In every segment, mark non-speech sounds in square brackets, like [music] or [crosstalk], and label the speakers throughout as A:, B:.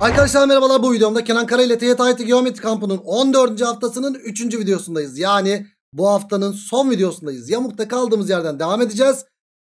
A: Arkadaşlar merhabalar bu videomda Kenan Kara ile TYT Geometri Kampı'nın 14. haftasının 3. videosundayız. Yani bu haftanın son videosundayız. Yamuk'ta kaldığımız yerden devam edeceğiz.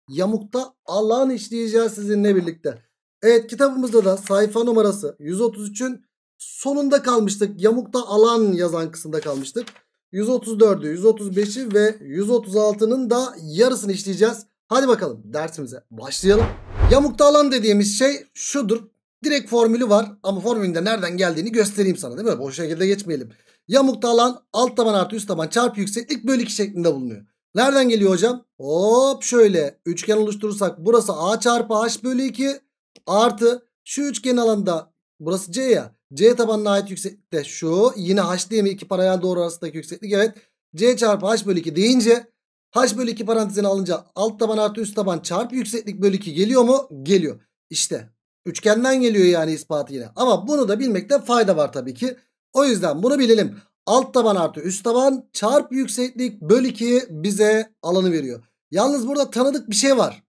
A: Yamuk'ta alan işleyeceğiz sizinle birlikte. Evet kitabımızda da sayfa numarası 133'ün sonunda kalmıştık. Yamuk'ta alan yazan kısımda kalmıştık. 134'ü, 135'i ve 136'nın da yarısını işleyeceğiz. Hadi bakalım dersimize başlayalım. Yamukta alan dediğimiz şey şudur. Direkt formülü var ama formülünde nereden geldiğini göstereyim sana değil mi? O şekilde geçmeyelim. Yamukta alan alt taban artı üst taban çarpı yükseklik bölü 2 şeklinde bulunuyor. Nereden geliyor hocam? Hop şöyle üçgen oluşturursak burası a çarpı h bölü 2 artı şu üçgen alanında burası c ya. C tabanına ait yükseklik de şu yine h değil mi? İki paralel doğru arasındaki yükseklik evet. c çarpı h bölü 2 deyince h bölü 2 parantezini alınca alt taban artı üst taban çarpı yükseklik bölü 2 geliyor mu? Geliyor. İşte Üçgenden geliyor yani ispatı yine. Ama bunu da bilmekte fayda var tabii ki. O yüzden bunu bilelim. Alt taban artı üst taban çarp yükseklik bölü 2 bize alanı veriyor. Yalnız burada tanıdık bir şey var.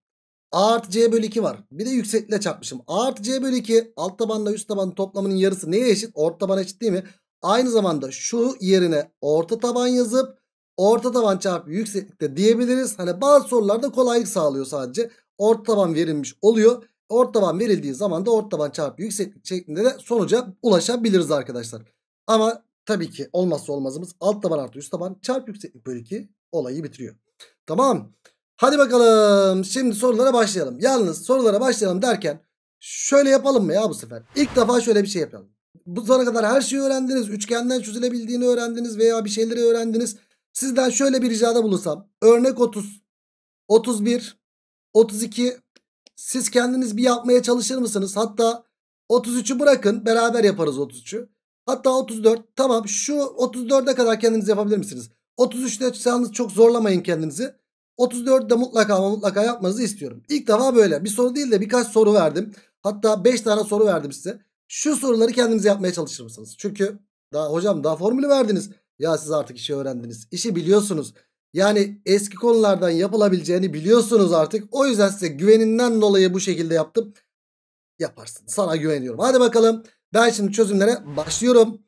A: A artı C bölü 2 var. Bir de yükseklikle çarpmışım. A artı C bölü 2 alt tabanla üst tabanın toplamının yarısı neye eşit? Orta tabana eşit değil mi? Aynı zamanda şu yerine orta taban yazıp orta taban çarpı yükseklikte diyebiliriz. Hani bazı sorularda kolaylık sağlıyor sadece. Orta taban verilmiş oluyor. Ort taban verildiği zaman da ort taban çarpı yükseklik şeklinde de sonuca ulaşabiliriz arkadaşlar. Ama tabii ki olmazsa olmazımız alt taban artı üst taban çarpı yükseklik bölü 2 olayı bitiriyor. Tamam. Hadi bakalım. Şimdi sorulara başlayalım. Yalnız sorulara başlayalım derken şöyle yapalım mı ya bu sefer? İlk defa şöyle bir şey yapalım. Bu zamana kadar her şeyi öğrendiniz. Üçgenden çözülebildiğini öğrendiniz veya bir şeyleri öğrendiniz. Sizden şöyle bir ricada bulunsam. Örnek 30, 31, 32 siz kendiniz bir yapmaya çalışır mısınız? Hatta 33'ü bırakın beraber yaparız 33'ü. Hatta 34 tamam şu 34'e kadar kendiniz yapabilir misiniz? 33'te yalnız çok zorlamayın kendinizi. 34'de mutlaka ama mutlaka yapmanızı istiyorum. İlk defa böyle bir soru değil de birkaç soru verdim. Hatta 5 tane soru verdim size. Şu soruları kendiniz yapmaya çalışır mısınız? Çünkü daha hocam daha formülü verdiniz. Ya siz artık işi öğrendiniz. İşi biliyorsunuz. Yani eski konulardan yapılabileceğini biliyorsunuz artık. O yüzden size güveninden dolayı bu şekilde yaptım. Yaparsın. Sana güveniyorum. Hadi bakalım. Ben şimdi çözümlere başlıyorum.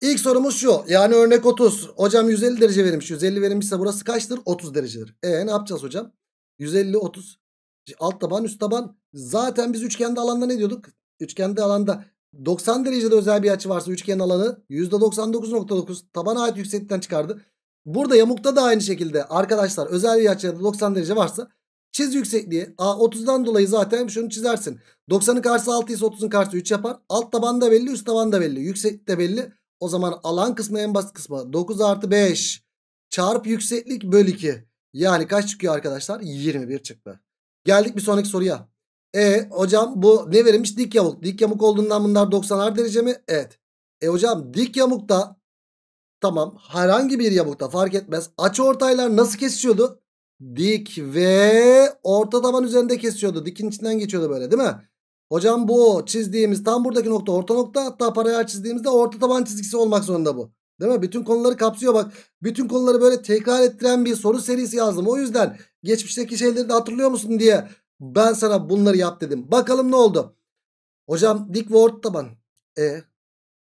A: İlk sorumuz şu. Yani örnek 30. Hocam 150 derece verilmiş. 150 verilmişse burası kaçtır? 30 derecedir. E ne yapacağız hocam? 150 30. Alt taban üst taban. Zaten biz üçgende alanda ne diyorduk? Üçgende alanda 90 derecede özel bir açı varsa üçgen alanı %99.9 taban ait yükseklikten çıkardı. Burada yamukta da aynı şekilde arkadaşlar özel bir açıda 90 derece varsa çiz yüksekliği. A 30'dan dolayı zaten şunu çizersin. 90'ın karşısı 6 ise 30'un karşısı 3 yapar. Alt taban da belli üst taban da belli. Yükseklik de belli. O zaman alan kısmı en basit kısmı 9 artı 5 çarp yükseklik bölü 2. Yani kaç çıkıyor arkadaşlar? 21 çıktı. Geldik bir sonraki soruya. E hocam bu ne verilmiş? Dik yamuk. Dik yamuk olduğundan bunlar 90'ar derece mi? Evet. E hocam dik yamukta Tamam herhangi bir yamukta fark etmez. Açı ortaylar nasıl kesiyordu? Dik ve orta taban üzerinde kesiyordu. Dikin içinden geçiyordu böyle değil mi? Hocam bu çizdiğimiz tam buradaki nokta orta nokta. Hatta paralel çizdiğimizde orta taban çizgisi olmak zorunda bu. Değil mi? Bütün konuları kapsıyor bak. Bütün konuları böyle tekrar ettiren bir soru serisi yazdım. O yüzden geçmişteki şeyleri de hatırlıyor musun diye ben sana bunları yap dedim. Bakalım ne oldu? Hocam dik ve orta taban. E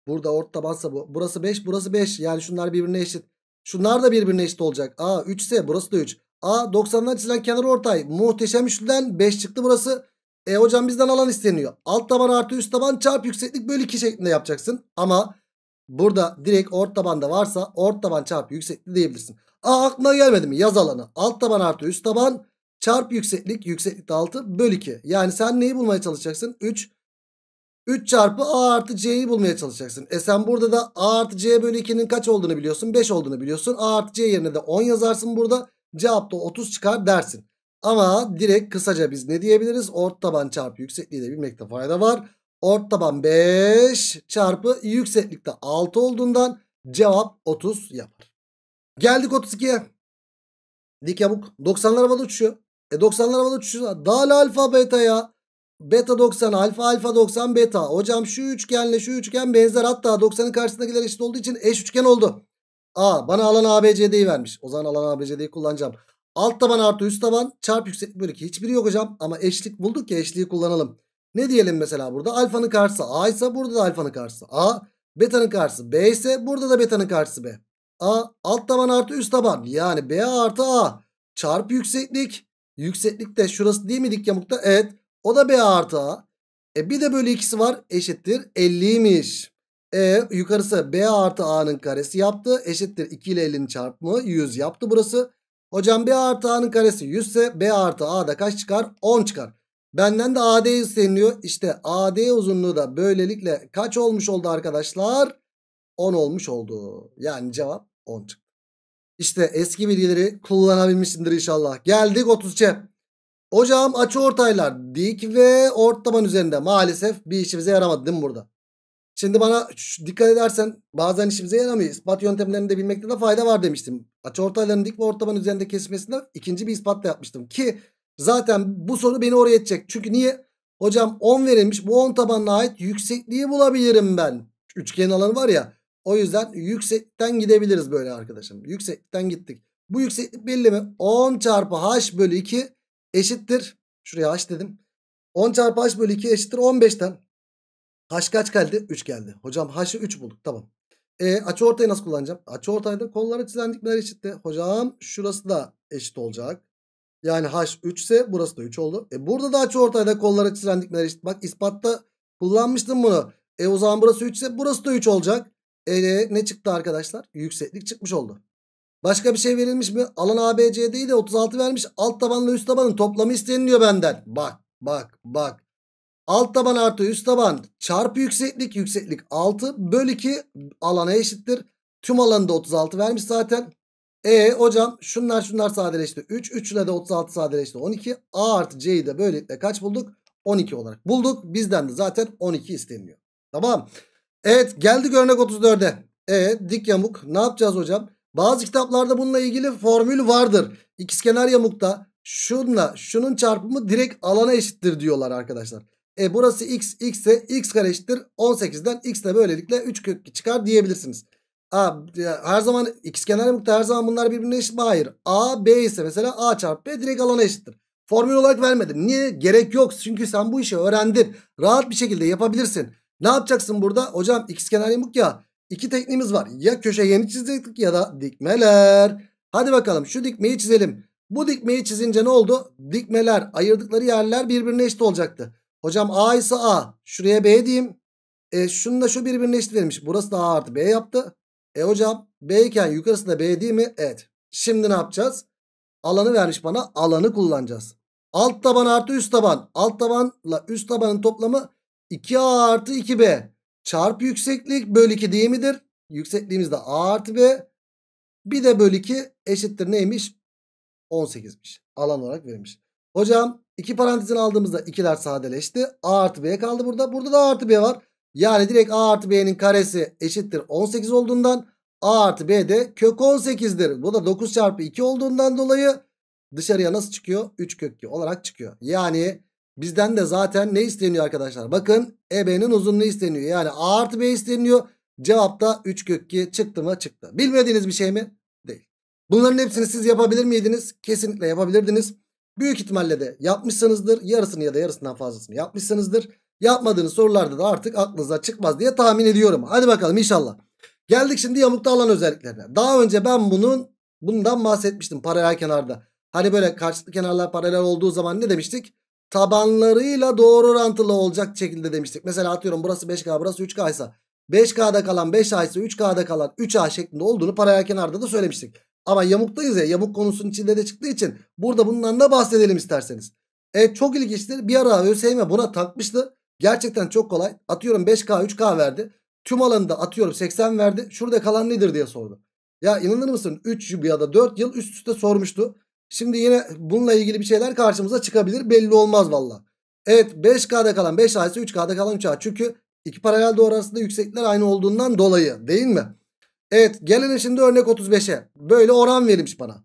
A: Burada ort tabansa bu. Burası 5 burası 5. Yani şunlar birbirine eşit. Şunlar da birbirine eşit olacak. A 3 ise burası da 3. A 90'dan çizilen kenar ortay. Muhteşem üçlüden 5 çıktı burası. E hocam bizden alan isteniyor. Alt taban artı üst taban çarp yükseklik bölü 2 şeklinde yapacaksın. Ama burada direkt ort tabanda varsa ort taban çarp yükseklik diyebilirsin. A aklına gelmedi mi? Yaz alanı. Alt taban artı üst taban çarp yükseklik. Yükseklik 6 bölü 2. Yani sen neyi bulmaya çalışacaksın? 3 3 çarpı a artı c'yi bulmaya çalışacaksın. E sen burada da a artı c bölü 2'nin kaç olduğunu biliyorsun? 5 olduğunu biliyorsun. a artı c yerine de 10 yazarsın burada. Cevap da 30 çıkar dersin. Ama direkt kısaca biz ne diyebiliriz? Ort taban çarpı yüksekliği de bilmekte fayda var. Ort taban 5 çarpı yükseklikte 6 olduğundan cevap 30 yapar. Geldik 32'ye. Dik yamuk. 90'lar havada uçuyor. E 90'lar havada uçuyor. Dal alfa beta ya. Beta 90 alfa alfa 90 beta. Hocam şu üçgenle şu üçgen benzer hatta 90'ın karşısındakiler eşit olduğu için eş üçgen oldu. A bana alan ABCD'yi vermiş. O zaman alan ABCD'yi kullanacağım. Alt taban artı üst taban çarp yükseklik bölü 2. Hiçbiri yok hocam ama eşlik bulduk ya eşliği kullanalım. Ne diyelim mesela burada? Alfanın karşısı A ise burada da alfanın karşısı A. Beta'nın karşısı B ise burada da beta'nın karşısı B. A alt taban artı üst taban yani B artı A çarp yükseklik. Yükseklik de şurası değil mi dik yamukta? Evet. O da B artı A. E bir de bölü ikisi var eşittir 50'ymiş. E yukarısı B artı A'nın karesi yaptı. Eşittir 2 ile 50'nin çarpımı 100 yaptı burası. Hocam B artı A'nın karesi 100 ise B artı a'da kaç çıkar? 10 çıkar. Benden de AD isteniliyor. İşte AD uzunluğu da böylelikle kaç olmuş oldu arkadaşlar? 10 olmuş oldu. Yani cevap 10 çıktı. İşte eski bilgileri kullanabilmişsindir inşallah. Geldik 30 cep. Ocağım açı ortaylar dik ve ortaban üzerinde. Maalesef bir işimize yaramadı değil mi burada? Şimdi bana dikkat edersen bazen işimize yaramıyor. İspat yöntemlerini de bilmekte de fayda var demiştim. Açı ortayların dik ve ortaban üzerinde kesmesinde ikinci bir ispat da yapmıştım. Ki zaten bu soru beni oraya edecek. Çünkü niye? Hocam 10 verilmiş. Bu 10 tabanına ait yüksekliği bulabilirim ben. Üçgenin alanı var ya. O yüzden yüksekten gidebiliriz böyle arkadaşım. Yüksekten gittik. Bu yükseklik belli mi? 10 çarpı h bölü 2 eşittir. Şuraya h dedim. 10 çarpı h bölü 2 eşittir 15'ten. H kaç geldi? 3 geldi. Hocam h'ı 3 bulduk. Tamam. E, açı ortayı nasıl kullanacağım? Açı ortayda kolları çizendikler dikmeler eşitti. Hocam şurası da eşit olacak. Yani h 3 ise burası da 3 oldu. E, burada da açı ortayda kolları çizendikler eşit. Bak ispatta kullanmıştım bunu. E o zaman burası 3 ise burası da 3 olacak. E, ne çıktı arkadaşlar? Yükseklik çıkmış oldu. Başka bir şey verilmiş mi? Alan ABCD'yi de 36 vermiş. Alt tabanla üst tabanın toplamı isteniliyor benden. Bak bak bak. Alt taban artı üst taban çarpı yükseklik yükseklik 6 bölü 2 alana eşittir. Tüm alanı da 36 vermiş zaten. E hocam şunlar şunlar sadeleşti. 3 3 ile de 36 sadeleşti 12. A artı C'yi de böylelikle kaç bulduk? 12 olarak bulduk. Bizden de zaten 12 isteniyor. Tamam. Evet geldi örnek 34'e. E dik yamuk ne yapacağız hocam? Bazı kitaplarda bununla ilgili formül vardır. İkizkenar yamukta şunla şunun çarpımı direkt alana eşittir diyorlar arkadaşlar. E burası x, x ise x kare eşittir 18'den x de böylelikle 3 kök çıkar diyebilirsiniz. A, her zaman ikizkenar yamukta her zaman bunlar birbirine eşit mi? Hayır. A, B ise mesela A çarpı B direkt alana eşittir. Formül olarak vermedim. Niye? Gerek yok. Çünkü sen bu işi öğrendin. Rahat bir şekilde yapabilirsin. Ne yapacaksın burada? Hocam ikizkenar yamuk ya. İki tekniğimiz var. Ya köşe yeni çizdik ya da dikmeler. Hadi bakalım şu dikmeyi çizelim. Bu dikmeyi çizince ne oldu? Dikmeler ayırdıkları yerler birbirine eşit olacaktı. Hocam A ise A. Şuraya B diyeyim. E şunu da şu birbirine eşit vermiş. Burası da A artı B yaptı. E hocam B iken yukarısı da B değil mi? Evet. Şimdi ne yapacağız? Alanı vermiş bana. Alanı kullanacağız. Alt taban artı üst taban. Alt tabanla üst tabanın toplamı 2A artı 2B çarpı yükseklik bölü 2 değil midir? Yüksekliğimiz de a artı b. Bir de bölü 2 eşittir neymiş? 18'miş. Alan olarak verilmiş. Hocam iki parantezin aldığımızda ikiler sadeleşti. A artı B kaldı burada. Burada da A artı B var. Yani direkt A artı B'nin karesi eşittir 18 olduğundan A artı B de kök 18'dir. Bu da 9 çarpı 2 olduğundan dolayı dışarıya nasıl çıkıyor? 3 kök 2 olarak çıkıyor. Yani Bizden de zaten ne isteniyor arkadaşlar? Bakın EB'nin uzunluğu isteniyor. Yani A artı B isteniyor. cevap da 3 kök 2 çıktı mı? Çıktı. Bilmediğiniz bir şey mi? Değil. Bunların hepsini siz yapabilir miydiniz? Kesinlikle yapabilirdiniz. Büyük ihtimalle de yapmışsınızdır. Yarısını ya da yarısından fazlasını yapmışsınızdır. Yapmadığınız sorularda da artık aklınıza çıkmaz diye tahmin ediyorum. Hadi bakalım inşallah. Geldik şimdi yamukta alan özelliklerine. Daha önce ben bunun bundan bahsetmiştim paralel kenarda. Hani böyle karşılıklı kenarlar paralel olduğu zaman ne demiştik? tabanlarıyla doğru orantılı olacak şekilde demiştik. Mesela atıyorum burası 5K burası 3K ise 5K'da kalan 5A ise 3K'da kalan 3A şeklinde olduğunu paralel kenarda da söylemiştik. Ama yamuktayız ya yamuk konusunun içinde de çıktığı için burada bundan da bahsedelim isterseniz. Evet çok ilginçtir. Bir ara ÖSYM buna takmıştı. Gerçekten çok kolay. Atıyorum 5K 3K verdi. Tüm alanında atıyorum 80 verdi. Şurada kalan nedir diye sordu. Ya inanır mısın 3 ya da 4 yıl üst üste sormuştu. Şimdi yine bununla ilgili bir şeyler karşımıza çıkabilir. Belli olmaz valla. Evet 5K'da kalan 5A ise 3K'da kalan 3A. Çünkü iki paralel doğru arasında yükseklikler aynı olduğundan dolayı değil mi? Evet gelelim şimdi örnek 35'e. Böyle oran verilmiş bana.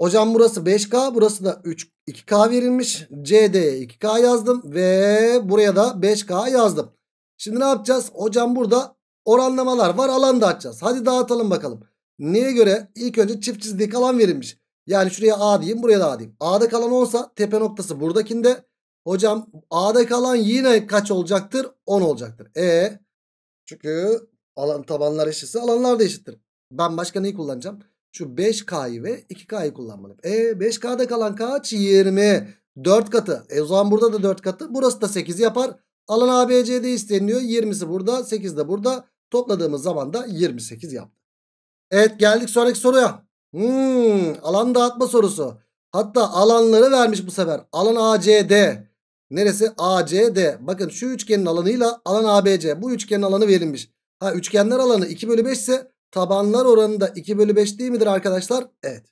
A: Hocam burası 5K burası da 3, 2K verilmiş. CD'ye 2K yazdım ve buraya da 5K yazdım. Şimdi ne yapacağız? Hocam burada oranlamalar var alan dağıtacağız. Hadi dağıtalım bakalım. Neye göre? İlk önce çift çizdik alan verilmiş. Yani şuraya A diyeyim buraya da A diyeyim. A'da kalan 10'sa tepe noktası buradakinde. Hocam A'da kalan yine kaç olacaktır? 10 olacaktır. E çünkü alan tabanlar eşitse alanlar da eşittir. Ben başka neyi kullanacağım? Şu 5K'yı ve 2K'yı kullanmalıyım. E 5K'da kalan kaç? 20. 4 katı. E o zaman burada da 4 katı. Burası da 8 yapar. Alan ABC'de isteniyor. 20'si burada, 8 de burada. Topladığımız zaman da 28 yaptı. Evet geldik sonraki soruya. Hmm, alan dağıtma sorusu. Hatta alanları vermiş bu sefer. Alan ACD. Neresi? ACD. Bakın şu üçgenin alanıyla alan ABC. Bu üçgenin alanı verilmiş. Ha üçgenler alanı 2 bölü 5 ise tabanlar oranı da 2 bölü 5 değil midir arkadaşlar? Evet.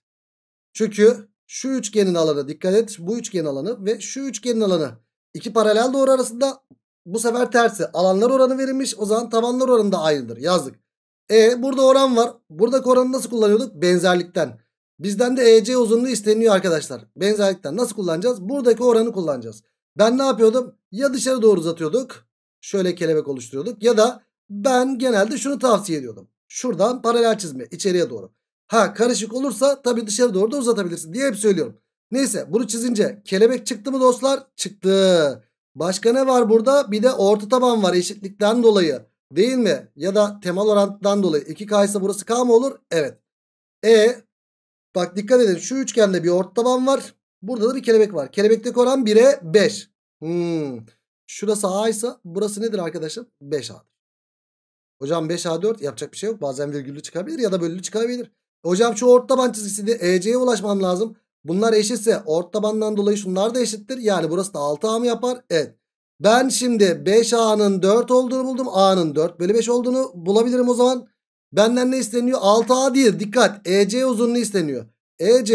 A: Çünkü şu üçgenin alanı dikkat et. Bu üçgenin alanı ve şu üçgenin alanı. iki paralel doğru arasında bu sefer tersi. Alanlar oranı verilmiş. O zaman tabanlar oranı da aynıdır. Yazdık. E burada oran var. Buradaki oranı nasıl kullanıyorduk? Benzerlikten. Bizden de EC uzunluğu isteniyor arkadaşlar. Benzerlikten nasıl kullanacağız? Buradaki oranı kullanacağız. Ben ne yapıyordum? Ya dışarı doğru uzatıyorduk. Şöyle kelebek oluşturuyorduk. Ya da ben genelde şunu tavsiye ediyordum. Şuradan paralel çizme içeriye doğru. Ha karışık olursa tabii dışarı doğru da uzatabilirsin diye hep söylüyorum. Neyse bunu çizince kelebek çıktı mı dostlar? Çıktı. Başka ne var burada? Bir de orta taban var eşitlikten dolayı. Değil mi? Ya da temal orantıdan dolayı 2K ise burası K mı olur? Evet. E bak dikkat edin şu üçgende bir ort taban var. Burada da bir kelebek var. Kelebekteki oran 1'e 5. Hmm. Şurası A ise burası nedir arkadaşım? 5A. Hocam 5A4 yapacak bir şey yok. Bazen virgüllü çıkabilir ya da bölülü çıkabilir. Hocam şu ort taban çizgisinde EC'ye ulaşmam lazım. Bunlar eşitse ort tabandan dolayı şunlar da eşittir. Yani burası da 6A mı yapar? Evet. Ben şimdi 5A'nın 4 olduğunu buldum. A'nın 4 bölü 5 olduğunu bulabilirim o zaman. Benden ne isteniyor? 6A değil. Dikkat. EC uzunluğu isteniyor. EC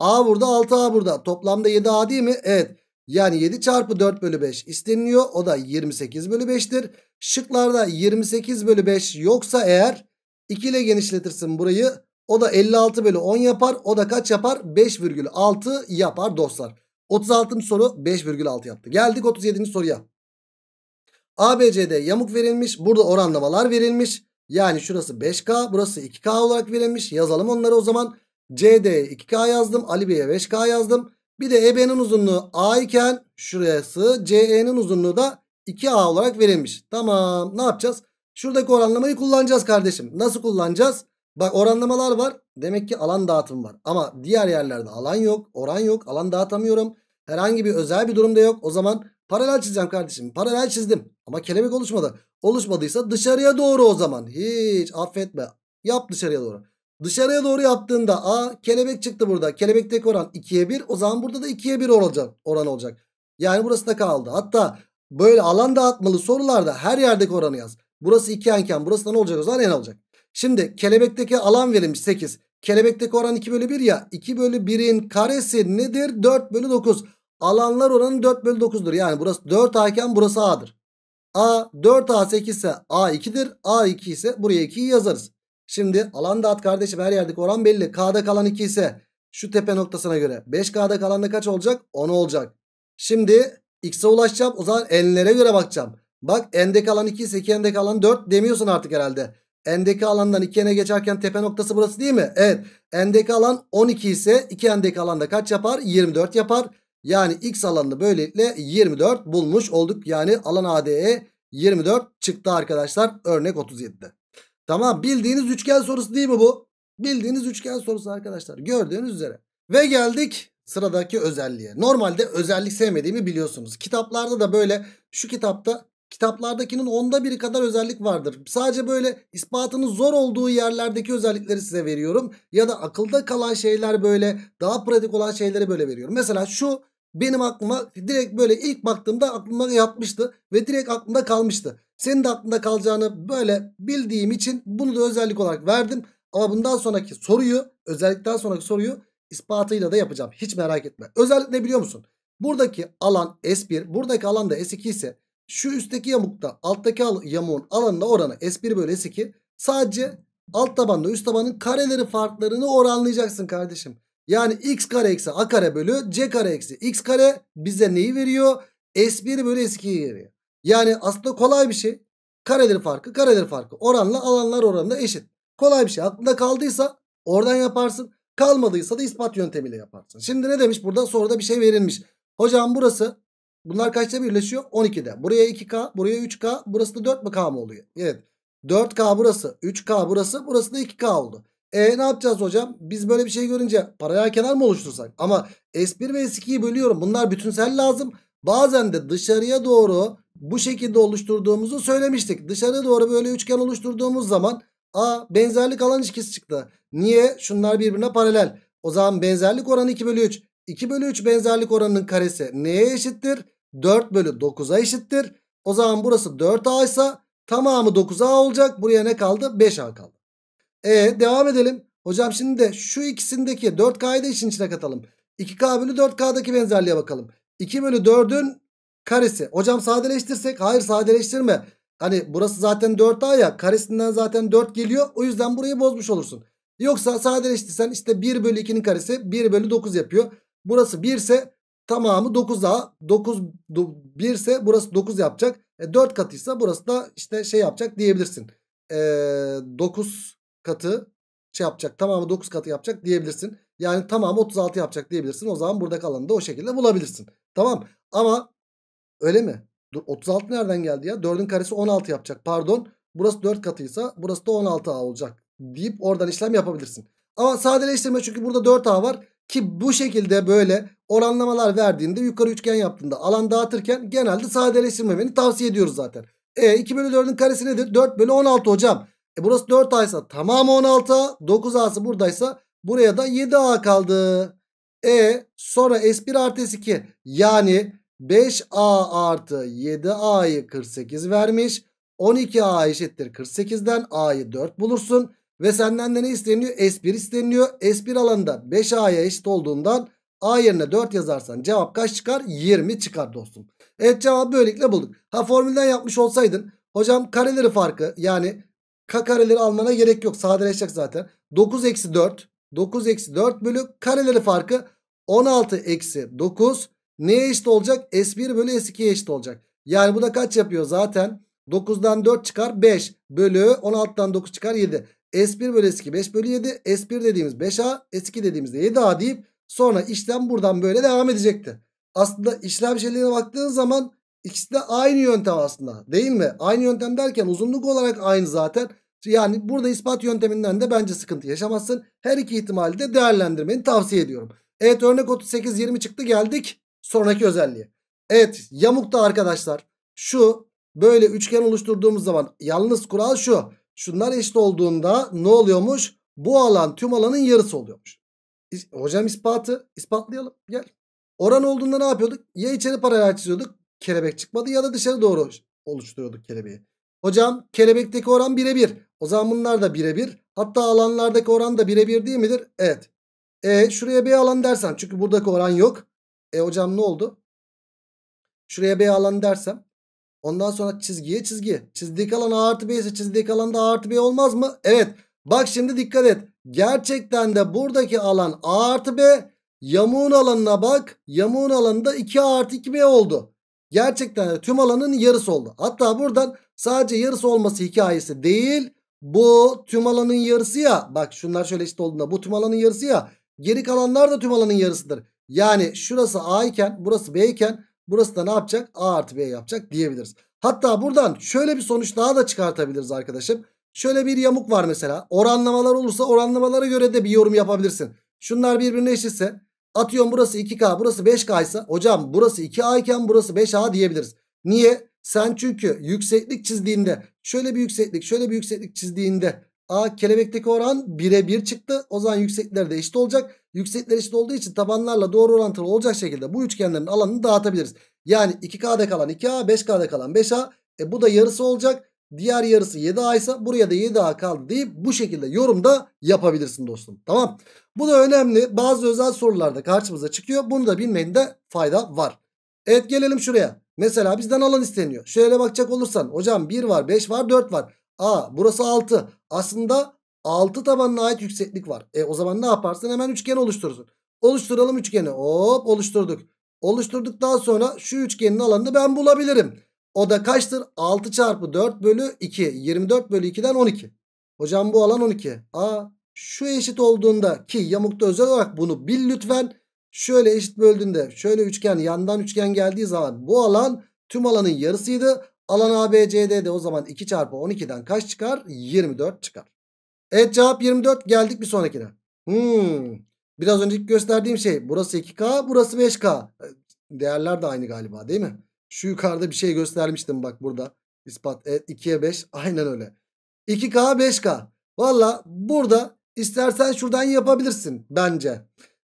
A: A burada 6A burada. Toplamda 7A değil mi? Evet. Yani 7 çarpı 4 bölü 5 isteniliyor. O da 28 bölü 5'tir. Şıklarda 28 bölü 5 yoksa eğer 2 ile genişletirsin burayı. O da 56 bölü 10 yapar. O da kaç yapar? 5,6 yapar dostlar. 36. soru 5,6 yaptı. Geldik 37. soruya. ABCD, yamuk verilmiş. Burada oranlamalar verilmiş. Yani şurası 5K burası 2K olarak verilmiş. Yazalım onları o zaman. CD 2K yazdım. Ali Bey'e 5K yazdım. Bir de EB'nin uzunluğu A iken şurası CE'nin uzunluğu da 2A olarak verilmiş. Tamam ne yapacağız? Şuradaki oranlamayı kullanacağız kardeşim. Nasıl kullanacağız? Bak oranlamalar var. Demek ki alan dağıtım var. Ama diğer yerlerde alan yok. Oran yok. Alan dağıtamıyorum. Herhangi bir özel bir durumda yok. O zaman paralel çizeceğim kardeşim. Paralel çizdim. Ama kelebek oluşmadı. Oluşmadıysa dışarıya doğru o zaman. Hiç affetme. Yap dışarıya doğru. Dışarıya doğru yaptığında a kelebek çıktı burada. Kelebekteki oran 2'ye 1. O zaman burada da 2'ye 1 olacak, oran olacak. Yani burası da kaldı. Hatta böyle alan dağıtmalı sorularda her yerdeki oranı yaz. Burası 2 enken burası da ne olacak o zaman en olacak. Şimdi kelebekteki alan verilmiş 8. Kelebekteki oran 2 bölü 1 ya. 2 bölü 1'in karesi nedir? 4 bölü 9. Alanlar oranı 4 bölü 9'dur. Yani burası 4 A iken burası A'dır. A 4 A 8 ise A 2'dir. A 2 ise buraya 2'yi yazarız. Şimdi alan dağıt kardeşim her yerdeki oran belli. K'da kalan 2 ise şu tepe noktasına göre 5K'da kalan da kaç olacak? 10 olacak. Şimdi X'e ulaşacağım. O zaman n'lere göre bakacağım. Bak n'de kalan 2 ise 2 n'de kalan 4 demiyorsun artık herhalde. Endeki alandan 2 ene geçerken tepe noktası burası değil mi? Evet. Endeki alan 12 ise 2 endeki alanda kaç yapar? 24 yapar. Yani x alanını böylelikle 24 bulmuş olduk. Yani alan ADE 24 çıktı arkadaşlar. Örnek 37'de. Tamam bildiğiniz üçgen sorusu değil mi bu? Bildiğiniz üçgen sorusu arkadaşlar. Gördüğünüz üzere. Ve geldik sıradaki özelliğe. Normalde özellik sevmediğimi biliyorsunuz. Kitaplarda da böyle şu kitapta Kitaplardakinin onda biri kadar özellik vardır. Sadece böyle ispatının zor olduğu yerlerdeki özellikleri size veriyorum. Ya da akılda kalan şeyler böyle daha pratik olan şeyleri böyle veriyorum. Mesela şu benim aklıma direkt böyle ilk baktığımda aklıma yatmıştı ve direkt aklımda kalmıştı. Senin de aklında kalacağını böyle bildiğim için bunu da özellik olarak verdim. Ama bundan sonraki soruyu özellikten sonraki soruyu ispatıyla da yapacağım. Hiç merak etme. Özellik ne biliyor musun? Buradaki alan S1 buradaki alan da S2 ise şu üstteki yamukta alttaki yamuğun alanına oranı S1 bölü S2 sadece alt tabanla üst tabanın kareleri farklarını oranlayacaksın kardeşim. Yani x kare eksi a kare bölü c kare eksi x kare bize neyi veriyor? S1 bölü S2'yi veriyor. Yani aslında kolay bir şey. Kareleri farkı kareleri farkı oranla alanlar oranına eşit. Kolay bir şey. Aklında kaldıysa oradan yaparsın. Kalmadıysa da ispat yöntemiyle yaparsın. Şimdi ne demiş burada? Soruda bir şey verilmiş. Hocam burası Bunlar kaçta birleşiyor? 12'de. Buraya 2K, buraya 3K, burası da 4 K mı oluyor? Evet. 4K burası, 3K burası, burası da 2K oldu. E ne yapacağız hocam? Biz böyle bir şey görünce paralel kenar mı oluştursak? Ama S1 ve S2'yi bölüyorum. Bunlar bütünsel lazım. Bazen de dışarıya doğru bu şekilde oluşturduğumuzu söylemiştik. Dışarıya doğru böyle üçgen oluşturduğumuz zaman a benzerlik alan ilişkisi çıktı. Niye? Şunlar birbirine paralel. O zaman benzerlik oranı 2 bölü 3. 2 bölü 3 benzerlik oranının karesi neye eşittir? 4 bölü 9'a eşittir. O zaman burası 4A ise tamamı 9A olacak. Buraya ne kaldı? 5A kaldı. E devam edelim. Hocam şimdi de şu ikisindeki 4K'yı da işin içine katalım. 2K bölü 4K'daki benzerliğe bakalım. 2 bölü 4'ün karesi. Hocam sadeleştirsek. Hayır sadeleştirme. Hani burası zaten 4A ya. Karesinden zaten 4 geliyor. O yüzden burayı bozmuş olursun. Yoksa sadeleştirsen işte 1 bölü 2'nin karesi 1 bölü 9 yapıyor. Burası 1 ise Tamamı 9A. 9 1 ise burası 9 yapacak. E, 4 katıysa burası da işte şey yapacak diyebilirsin. E, 9 katı şey yapacak. Tamamı 9 katı yapacak diyebilirsin. Yani tamamı 36 yapacak diyebilirsin. O zaman buradaki alanı da o şekilde bulabilirsin. Tamam ama öyle mi? Dur 36 nereden geldi ya? 4'ün karesi 16 yapacak. Pardon. Burası 4 katıysa burası da 16A olacak deyip oradan işlem yapabilirsin. Ama sadeleştirme çünkü burada 4A var. Ki bu şekilde böyle oranlamalar verdiğinde yukarı üçgen yaptığında alan dağıtırken genelde sadeleştirmemeni tavsiye ediyoruz zaten. E 2 bölü 4'ün karesi nedir? 4 bölü 16 hocam. E burası 4 aysa tamamı 16A. 9 A'sı buradaysa buraya da 7 A kaldı. E sonra S1 artı S2 yani 5A artı 7A'yı 48 vermiş. 12A eşittir 48'den A'yı 4 bulursun. Ve senden de ne isteniliyor? S1 isteniliyor. S1 alanında 5A'ya eşit olduğundan A yerine 4 yazarsan cevap kaç çıkar? 20 çıkar dostum. Evet cevabı böylelikle bulduk. Ha formülden yapmış olsaydın hocam kareleri farkı yani k kareleri almana gerek yok. Sadeleşecek zaten. 9 eksi 4. 9 eksi 4 bölü kareleri farkı 16 eksi 9. Neye eşit olacak? S1 bölü S2'ye eşit olacak. Yani bu da kaç yapıyor zaten? 9'dan 4 çıkar 5 bölü 16'dan 9 çıkar 7. S1 bölü S2 5 bölü 7. S1 dediğimiz 5A. S2 dediğimiz de 7A deyip sonra işlem buradan böyle devam edecekti. Aslında işlem şeylerine baktığın zaman ikisi de aynı yöntem aslında değil mi? Aynı yöntem derken uzunluk olarak aynı zaten. Yani burada ispat yönteminden de bence sıkıntı yaşamazsın. Her iki ihtimali de değerlendirmeni tavsiye ediyorum. Evet örnek 38-20 çıktı geldik sonraki özelliği. Evet yamukta arkadaşlar şu böyle üçgen oluşturduğumuz zaman yalnız kural şu. Şunlar eşit olduğunda ne oluyormuş? Bu alan tüm alanın yarısı oluyormuş. Hocam ispatı ispatlayalım gel. Oran olduğunda ne yapıyorduk? Ya içeri paralel çiziyorduk kelebek çıkmadı ya da dışarı doğru oluşturuyorduk kelebeği. Hocam kelebekteki oran birebir. O zaman bunlar da birebir. Hatta alanlardaki oran da birebir değil midir? Evet. E şuraya B alan dersen çünkü buradaki oran yok. E hocam ne oldu? Şuraya B alan dersem Ondan sonra çizgiye çizgi. çizdiği alan A artı B ise çizdik alanda A artı B olmaz mı? Evet. Bak şimdi dikkat et. Gerçekten de buradaki alan A artı B. Yamuğun alanına bak. Yamuğun alanında 2 A artı 2 B oldu. Gerçekten de tüm alanın yarısı oldu. Hatta buradan sadece yarısı olması hikayesi değil. Bu tüm alanın yarısı ya. Bak şunlar şöyle eşit olduğunda bu tüm alanın yarısı ya. Geri kalanlar da tüm alanın yarısıdır. Yani şurası A iken burası B iken Burası da ne yapacak? A artı B yapacak diyebiliriz. Hatta buradan şöyle bir sonuç daha da çıkartabiliriz arkadaşım. Şöyle bir yamuk var mesela. Oranlamalar olursa oranlamalara göre de bir yorum yapabilirsin. Şunlar birbirine eşitse atıyorum burası 2K burası 5K ise hocam burası 2A iken burası 5A diyebiliriz. Niye? Sen çünkü yükseklik çizdiğinde şöyle bir yükseklik şöyle bir yükseklik çizdiğinde A kelebekteki oran 1'e 1 çıktı. O zaman yüksekler de eşit olacak. Yüksekler eşit olduğu için tabanlarla doğru orantılı olacak şekilde bu üçgenlerin alanını dağıtabiliriz. Yani 2K'da kalan 2A, 5K'da kalan 5A. E bu da yarısı olacak. Diğer yarısı 7A ise buraya da 7A kaldı deyip bu şekilde yorum da yapabilirsin dostum. Tamam. Bu da önemli. Bazı özel sorularda karşımıza çıkıyor. Bunu da bilmeyinde fayda var. Evet gelelim şuraya. Mesela bizden alan isteniyor. Şöyle bakacak olursan hocam 1 var, 5 var, 4 var. A burası 6. Aslında 6 tabanına ait yükseklik var. E o zaman ne yaparsın? Hemen üçgen oluşturursun. Oluşturalım üçgeni. Hop oluşturduk. Oluşturduktan sonra şu üçgenin alanını ben bulabilirim. O da kaçtır? 6 çarpı 4 bölü 2. 24 bölü 2'den 12. Hocam bu alan 12. Aa, şu eşit olduğunda ki yamukta özel olarak bunu bil lütfen. Şöyle eşit böldüğünde şöyle üçgen yandan üçgen geldiği zaman bu alan tüm alanın yarısıydı. Alan ABCD'de o zaman 2 çarpı 12'den kaç çıkar? 24 çıkar. Evet cevap 24 geldik bir sonrakine. Hmm. Biraz önceki gösterdiğim şey burası 2K burası 5K. Değerler de aynı galiba değil mi? Şu yukarıda bir şey göstermiştim bak burada. İspat evet 2'ye 5 aynen öyle. 2K 5K. Valla burada istersen şuradan yapabilirsin bence.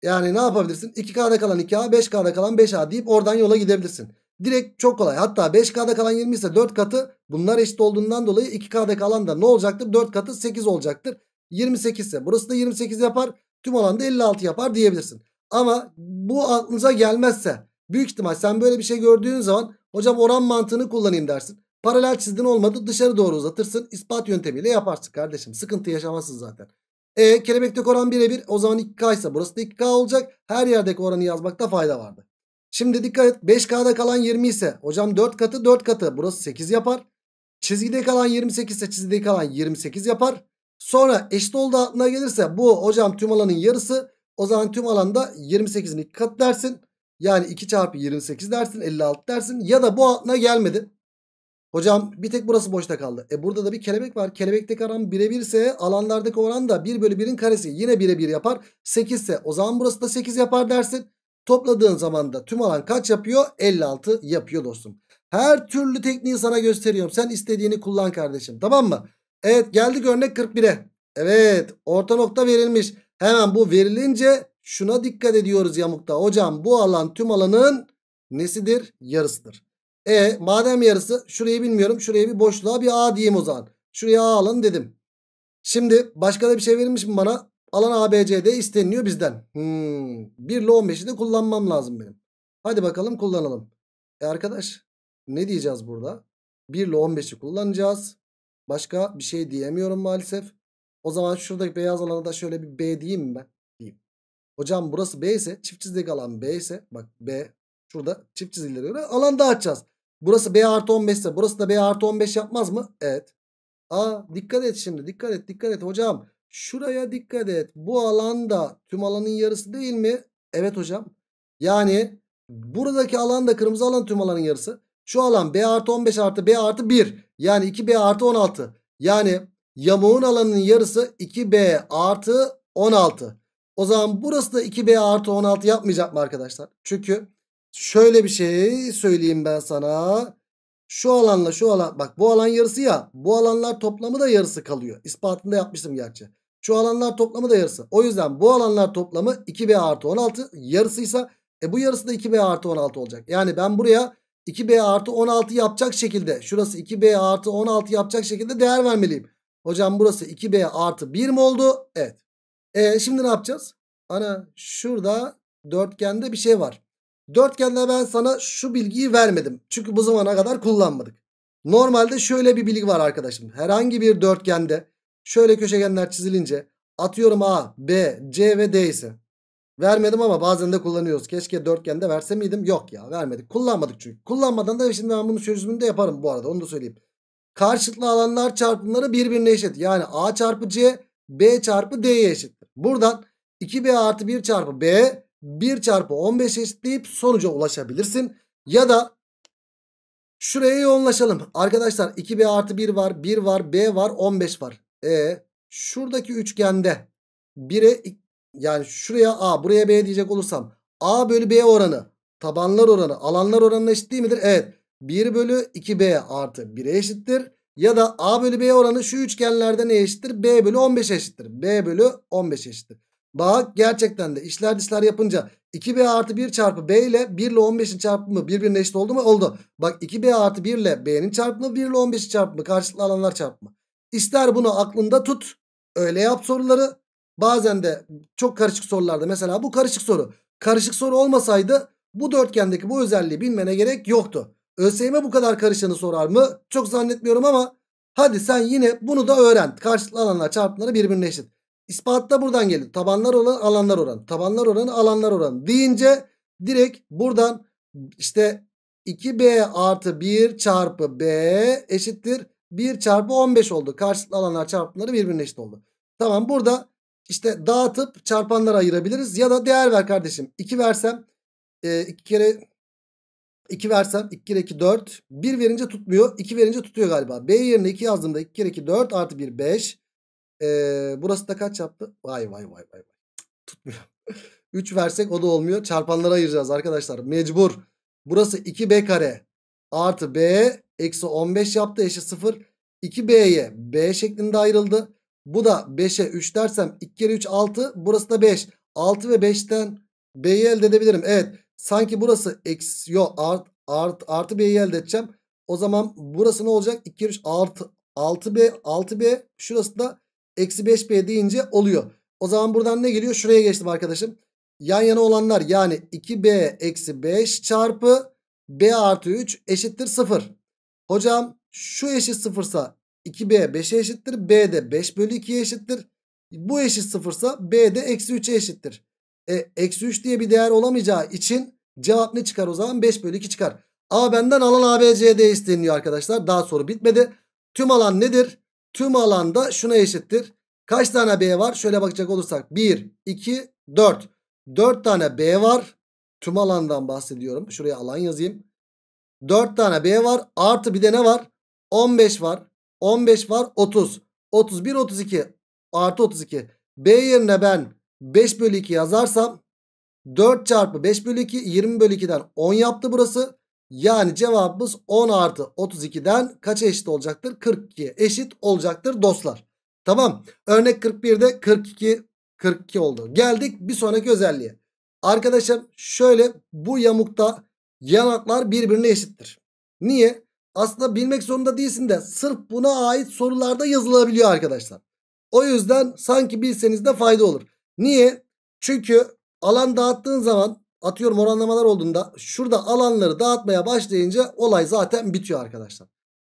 A: Yani ne yapabilirsin? 2K'da kalan 2A 5K'da kalan 5A deyip oradan yola gidebilirsin. Direkt çok kolay. Hatta 5K'da kalan 20 ise 4 katı. Bunlar eşit olduğundan dolayı 2K'da kalan da ne olacaktır? 4 katı 8 olacaktır. 28 ise burası da 28 yapar. Tüm olan da 56 yapar diyebilirsin. Ama bu aklınıza gelmezse büyük ihtimal sen böyle bir şey gördüğün zaman hocam oran mantığını kullanayım dersin. Paralel çizdin olmadı dışarı doğru uzatırsın. ispat yöntemiyle yaparsın kardeşim. Sıkıntı yaşamazsın zaten. E, kelebekteki oran birebir. O zaman 2K ise burası da 2K olacak. Her yerdeki oranı yazmakta fayda vardı. Şimdi dikkat et 5K'da kalan 20 ise hocam 4 katı 4 katı burası 8 yapar. Çizgide kalan 28 ise çizgide kalan 28 yapar. Sonra eşit olduğu aklına gelirse bu hocam tüm alanın yarısı. O zaman tüm alanda 28'in 2 katı dersin. Yani 2 çarpı 28 dersin 56 dersin. Ya da bu aklına gelmedi. Hocam bir tek burası boşta kaldı. E burada da bir kelebek var. Kelebekteki aran birebir ise alanlardaki oran da 1 bölü 1'in karesi. Yine birebir yapar. 8 ise o zaman burası da 8 yapar dersin. Topladığın zaman da tüm alan kaç yapıyor? 56 yapıyor dostum. Her türlü tekniği sana gösteriyorum. Sen istediğini kullan kardeşim. Tamam mı? Evet geldik örnek 41'e. Evet orta nokta verilmiş. Hemen bu verilince şuna dikkat ediyoruz yamukta. Hocam bu alan tüm alanın nesidir? Yarısıdır. E madem yarısı şurayı bilmiyorum. Şuraya bir boşluğa bir A diyeyim o zaman. Şuraya A alın dedim. Şimdi başka da bir şey verilmiş mi bana? Alan ABCD isteniyor bizden. Hmm. 1 ile 15'i de kullanmam lazım benim. Hadi bakalım kullanalım. E arkadaş ne diyeceğiz burada? 1 ile 15'i kullanacağız. Başka bir şey diyemiyorum maalesef. O zaman şuradaki beyaz alana da şöyle bir B diyeyim mi ben? Diyeyim. Hocam burası B ise çift çizgi alan B ise bak B şurada çift çizgilere göre alan dağıtacağız. Burası B artı 15 ise burası da B artı 15 yapmaz mı? Evet. Aa dikkat et şimdi dikkat et dikkat et hocam. Şuraya dikkat et. Bu alanda tüm alanın yarısı değil mi? Evet hocam. Yani buradaki alan da kırmızı alan tüm alanın yarısı. Şu alan B artı 15 artı B artı 1. Yani 2B artı 16. Yani yamuğun alanının yarısı 2B artı 16. O zaman burası da 2B artı 16 yapmayacak mı arkadaşlar? Çünkü şöyle bir şey söyleyeyim ben sana. Şu alanla şu alan bak bu alan yarısı ya bu alanlar toplamı da yarısı kalıyor. İspatını da yapmıştım gerçi. Şu alanlar toplamı da yarısı. O yüzden bu alanlar toplamı 2B artı 16 yarısıysa e bu yarısı da 2B artı 16 olacak. Yani ben buraya 2B artı 16 yapacak şekilde şurası 2B artı 16 yapacak şekilde değer vermeliyim. Hocam burası 2B artı 1 mi oldu? Evet. E şimdi ne yapacağız? Ana şurada dörtgende bir şey var. Dörtgende ben sana şu bilgiyi vermedim. Çünkü bu zamana kadar kullanmadık. Normalde şöyle bir bilgi var arkadaşım. Herhangi bir dörtgende şöyle köşegenler çizilince atıyorum A, B, C ve D ise. Vermedim ama bazen de kullanıyoruz. Keşke dörtgende verse miydim? Yok ya vermedik. Kullanmadık çünkü. Kullanmadan da şimdi ben bunu çözümünü de yaparım bu arada onu da söyleyeyim. Karşıtlı alanlar çarpımları birbirine eşit. Yani A çarpı C, B çarpı D'ye eşittir. Buradan 2B artı 1 çarpı B 1 çarpı 15 eşitleyip sonuca ulaşabilirsin. Ya da şuraya yoğunlaşalım. Arkadaşlar 2B artı 1 var 1 var B var 15 var. E şuradaki üçgende 1'e yani şuraya A buraya B diyecek olursam A bölü B oranı tabanlar oranı alanlar oranına eşit değil midir? Evet 1 bölü 2B artı 1'e eşittir. Ya da A bölü B oranı şu üçgenlerde ne eşittir? B bölü 15 eşittir. B bölü 15 eşittir. Bak gerçekten de işler dişler yapınca 2b artı 1 çarpı b ile 1 ile 15'in çarpımı birbirine eşit oldu mu? Oldu. Bak 2b artı 1 ile b'nin çarpımı 1 ile 15'in çarpımı karşılıklı alanlar çarpımı. İster bunu aklında tut. Öyle yap soruları. Bazen de çok karışık sorularda mesela bu karışık soru. Karışık soru olmasaydı bu dörtgendeki bu özelliği bilmene gerek yoktu. ÖSYM bu kadar karışığını sorar mı? Çok zannetmiyorum ama hadi sen yine bunu da öğren. Karşılıklı alanlar çarpımları birbirine eşit. İspat da buradan geliyor. Tabanlar oranı alanlar oranı. Tabanlar oranı alanlar oranı deyince direkt buradan işte 2B artı 1 çarpı B eşittir. 1 çarpı 15 oldu. Karşılıklı alanlar çarpımları birbirine eşit oldu. Tamam burada işte dağıtıp çarpanlara ayırabiliriz. Ya da değer ver kardeşim. 2 versem 2 e, kere 2 versem 2 kere 2 4. 1 verince tutmuyor. 2 verince tutuyor galiba. B yerine 2 yazdığımda 2 kere 2 4 artı 1 5. Ee, burası da kaç yaptı? Vay vay vay vay. Tutmuyor. 3 [laughs] versek o da olmuyor. Çarpanlara ayıracağız arkadaşlar. Mecbur. Burası 2b kare artı b eksi 15 yaptı Eşi 0. 2b'ye b şeklinde ayrıldı. Bu da 5'e 3 dersem 2 kere 3 6. Burası da 5. 6 ve 5'ten b'yi elde edebilirim. Evet. Sanki burası eksi yok art, art, artı b'yi elde edeceğim. O zaman burası ne olacak? 2 kere 3 6. 6b 6b şurası da Eksi 5B deyince oluyor. O zaman buradan ne geliyor? Şuraya geçtim arkadaşım. Yan yana olanlar yani 2B eksi 5 çarpı B artı 3 eşittir 0. Hocam şu eşit 0 ise 2B 5'e eşittir. B de 5 bölü 2'ye eşittir. Bu eşit 0 ise B de eksi 3'e eşittir. E, eksi 3 diye bir değer olamayacağı için cevap ne çıkar o zaman? 5 bölü 2 çıkar. A benden alan ABCD isteniyor arkadaşlar. Daha soru bitmedi. Tüm alan nedir? tüm alanda şuna eşittir. Kaç tane B var? Şöyle bakacak olursak 1, 2, 4. 4 tane B var. Tüm alandan bahsediyorum. Şuraya alan yazayım. 4 tane B var. Artı bir de ne var? 15 var. 15 var. 30. 31, 32. Artı 32. B yerine ben 5 bölü 2 yazarsam 4 çarpı 5 bölü 2 20 bölü 2'den 10 yaptı burası. Yani cevabımız 10 artı 32'den kaça eşit olacaktır? 42'ye eşit olacaktır dostlar. Tamam. Örnek 41'de 42 42 oldu. Geldik bir sonraki özelliğe. Arkadaşlar şöyle bu yamukta yanaklar birbirine eşittir. Niye? Aslında bilmek zorunda değilsin de sırf buna ait sorularda yazılabiliyor arkadaşlar. O yüzden sanki bilseniz de fayda olur. Niye? Çünkü alan dağıttığın zaman atıyorum oranlamalar olduğunda şurada alanları dağıtmaya başlayınca olay zaten bitiyor arkadaşlar.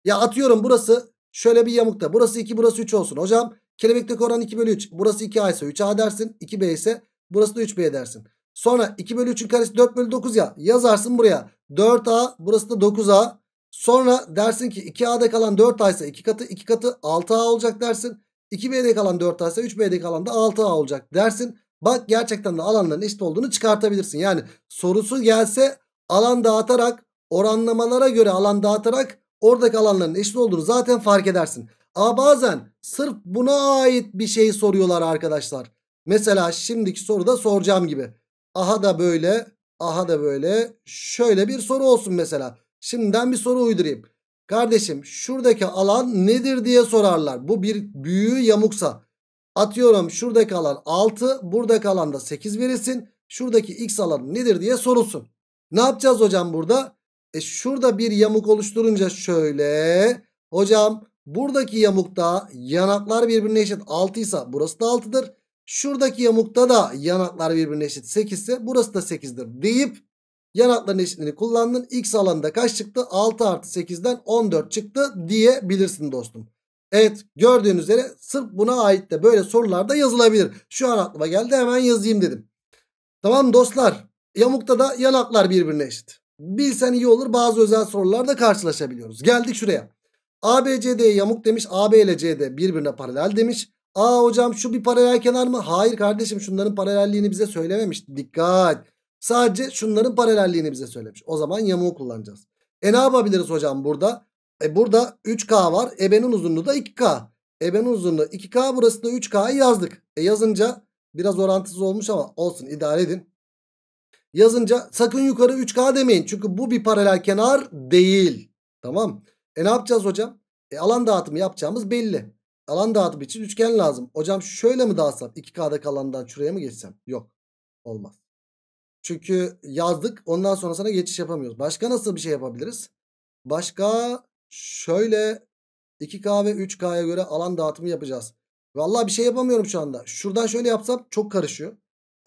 A: Ya atıyorum burası şöyle bir yamukta. Burası 2 burası 3 olsun. Hocam kelebekteki oran 2 bölü 3. Burası 2A ise 3A dersin. 2B ise burası da 3B dersin. Sonra 2 bölü 3'ün karesi 4 bölü 9 ya. Yazarsın buraya. 4A burası da 9A. Sonra dersin ki 2A'da kalan 4A ise 2 katı 2 katı 6A olacak dersin. 2B'de kalan 4A ise 3B'de kalan da 6A olacak dersin. Bak gerçekten de alanların eşit olduğunu çıkartabilirsin. Yani sorusu gelse alan dağıtarak oranlamalara göre alan dağıtarak oradaki alanların eşit olduğunu zaten fark edersin. Ama bazen sırf buna ait bir şey soruyorlar arkadaşlar. Mesela şimdiki soruda soracağım gibi. Aha da böyle, aha da böyle. Şöyle bir soru olsun mesela. Şimdiden bir soru uydurayım. Kardeşim şuradaki alan nedir diye sorarlar. Bu bir büyüğü yamuksa. Atıyorum şurada kalan 6 burada kalan da 8 verilsin. Şuradaki x alanı nedir diye sorulsun. Ne yapacağız hocam burada? E şurada bir yamuk oluşturunca şöyle. Hocam buradaki yamukta yanaklar birbirine eşit 6 ise burası da 6'dır. Şuradaki yamukta da yanaklar birbirine eşit 8 ise burası da 8'dir deyip yanakların eşitliğini kullandın. X alanında kaç çıktı? 6 artı 8'den 14 çıktı diyebilirsin dostum. Evet gördüğünüz üzere sırf buna ait de böyle sorularda yazılabilir. Şu an aklıma geldi hemen yazayım dedim. Tamam dostlar yamukta da yanaklar birbirine eşit. Bilsen iyi olur bazı özel sorularda karşılaşabiliyoruz. Geldik şuraya. ABCD'ye yamuk demiş AB ile CD birbirine paralel demiş. Aa hocam şu bir paralel kenar mı? Hayır kardeşim şunların paralelliğini bize söylememiş. Dikkat. Sadece şunların paralelliğini bize söylemiş. O zaman yamuğu kullanacağız. E ne yapabiliriz hocam burada? E burada 3K var. Ebenin uzunluğu da 2K. Ebenin uzunluğu 2K burası da 3K'yı yazdık. E yazınca biraz orantısız olmuş ama olsun idare edin. Yazınca sakın yukarı 3K demeyin. Çünkü bu bir paralel kenar değil. Tamam. E ne yapacağız hocam? E alan dağıtımı yapacağımız belli. Alan dağıtımı için üçgen lazım. Hocam şöyle mi dağıtsam? 2K'daki alandan şuraya mı geçsem? Yok. Olmaz. Çünkü yazdık. Ondan sonra sana geçiş yapamıyoruz. Başka nasıl bir şey yapabiliriz? Başka Şöyle 2K ve 3K'ya göre alan dağıtımı yapacağız. Vallahi bir şey yapamıyorum şu anda. Şuradan şöyle yapsam çok karışıyor.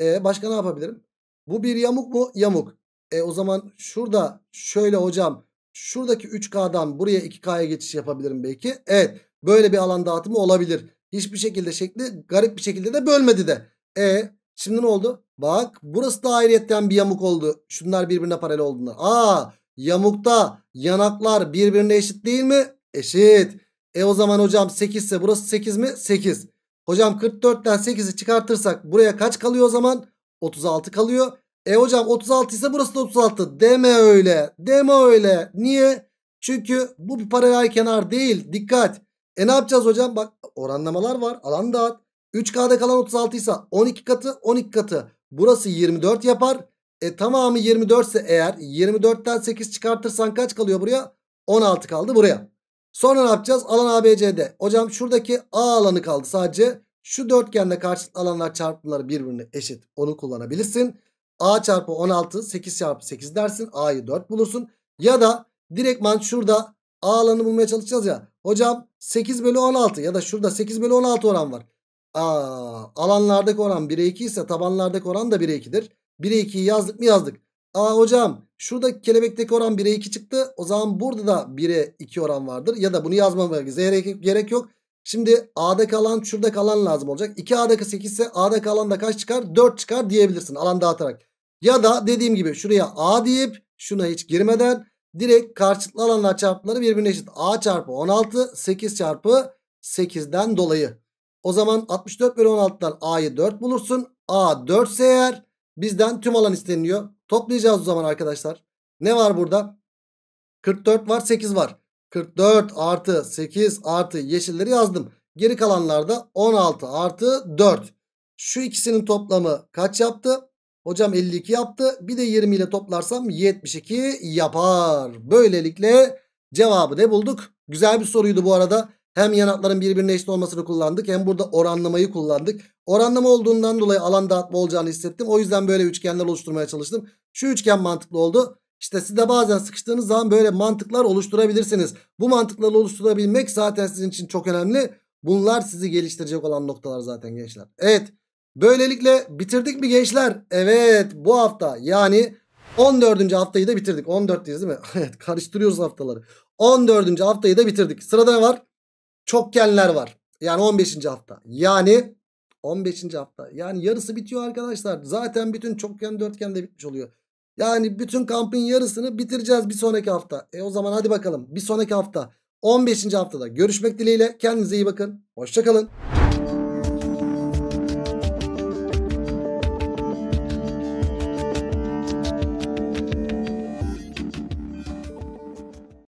A: E başka ne yapabilirim? Bu bir yamuk mu? Yamuk. E o zaman şurada şöyle hocam şuradaki 3K'dan buraya 2K'ya geçiş yapabilirim belki. Evet böyle bir alan dağıtımı olabilir. Hiçbir şekilde şekli garip bir şekilde de bölmedi de. E şimdi ne oldu? Bak burası da ayrıyetten bir yamuk oldu. Şunlar birbirine paralel oldular. Aa Yamukta yanaklar birbirine eşit değil mi? Eşit. E o zaman hocam 8 ise burası 8 mi? 8. Hocam 44'ten 8'i çıkartırsak buraya kaç kalıyor o zaman? 36 kalıyor. E hocam 36 ise burası da 36. Deme öyle. Deme öyle. Niye? Çünkü bu bir paralel kenar değil. Dikkat. E ne yapacağız hocam? Bak oranlamalar var. Alan dağıt. 3K'da kalan 36 ise 12 katı 12 katı. Burası 24 yapar. E tamamı 24 ise eğer 24'ten 8 çıkartırsan kaç kalıyor buraya? 16 kaldı buraya. Sonra ne yapacağız? Alan ABC'de. Hocam şuradaki A alanı kaldı sadece. Şu dörtgende karşılıklı alanlar çarpımları birbirine eşit. Onu kullanabilirsin. A çarpı 16 8 çarpı 8 dersin. A'yı 4 bulursun. Ya da direktman şurada A alanı bulmaya çalışacağız ya. Hocam 8 bölü 16 ya da şurada 8 bölü 16 oran var. Aa, alanlardaki oran 1'e 2 ise tabanlardaki oran da 1'e 2'dir. 1'e 2'yi yazdık mı yazdık. Aa hocam şuradaki kelebekteki oran 1'e 2 çıktı. O zaman burada da 1'e 2 oran vardır. Ya da bunu yazmama gerek yok. Şimdi A'da kalan, şurada kalan lazım olacak. 2A'daki 8 ise A'da kalan da kaç çıkar? 4 çıkar diyebilirsin alan dağıtarak. Ya da dediğim gibi şuraya A deyip şuna hiç girmeden direkt karşılıklı alanlar çarpımları birbirine eşit. A çarpı 16 8 çarpı 8'den dolayı. O zaman 64 bölü 16'dan A'yı 4 bulursun. A 4 ise eğer Bizden tüm alan isteniliyor. Toplayacağız o zaman arkadaşlar. Ne var burada? 44 var 8 var. 44 artı 8 artı yeşilleri yazdım. Geri kalanlarda 16 artı 4. Şu ikisinin toplamı kaç yaptı? Hocam 52 yaptı. Bir de 20 ile toplarsam 72 yapar. Böylelikle cevabı ne bulduk? Güzel bir soruydu bu arada. Hem yanakların birbirine eşit olmasını kullandık hem burada oranlamayı kullandık. Oranlama olduğundan dolayı alan dağıtma olacağını hissettim. O yüzden böyle üçgenler oluşturmaya çalıştım. Şu üçgen mantıklı oldu. İşte siz de bazen sıkıştığınız zaman böyle mantıklar oluşturabilirsiniz. Bu mantıkları oluşturabilmek zaten sizin için çok önemli. Bunlar sizi geliştirecek olan noktalar zaten gençler. Evet böylelikle bitirdik mi gençler? Evet bu hafta yani 14. haftayı da bitirdik. 14 değil mi? [laughs] Evet karıştırıyoruz haftaları. 14. haftayı da bitirdik. Sırada ne var? çokgenler var. Yani 15. hafta. Yani 15. hafta. Yani yarısı bitiyor arkadaşlar. Zaten bütün çokgen dörtgen de bitmiş oluyor. Yani bütün kampın yarısını bitireceğiz bir sonraki hafta. E o zaman hadi bakalım bir sonraki hafta 15. haftada görüşmek dileğiyle. Kendinize iyi bakın. Hoşçakalın.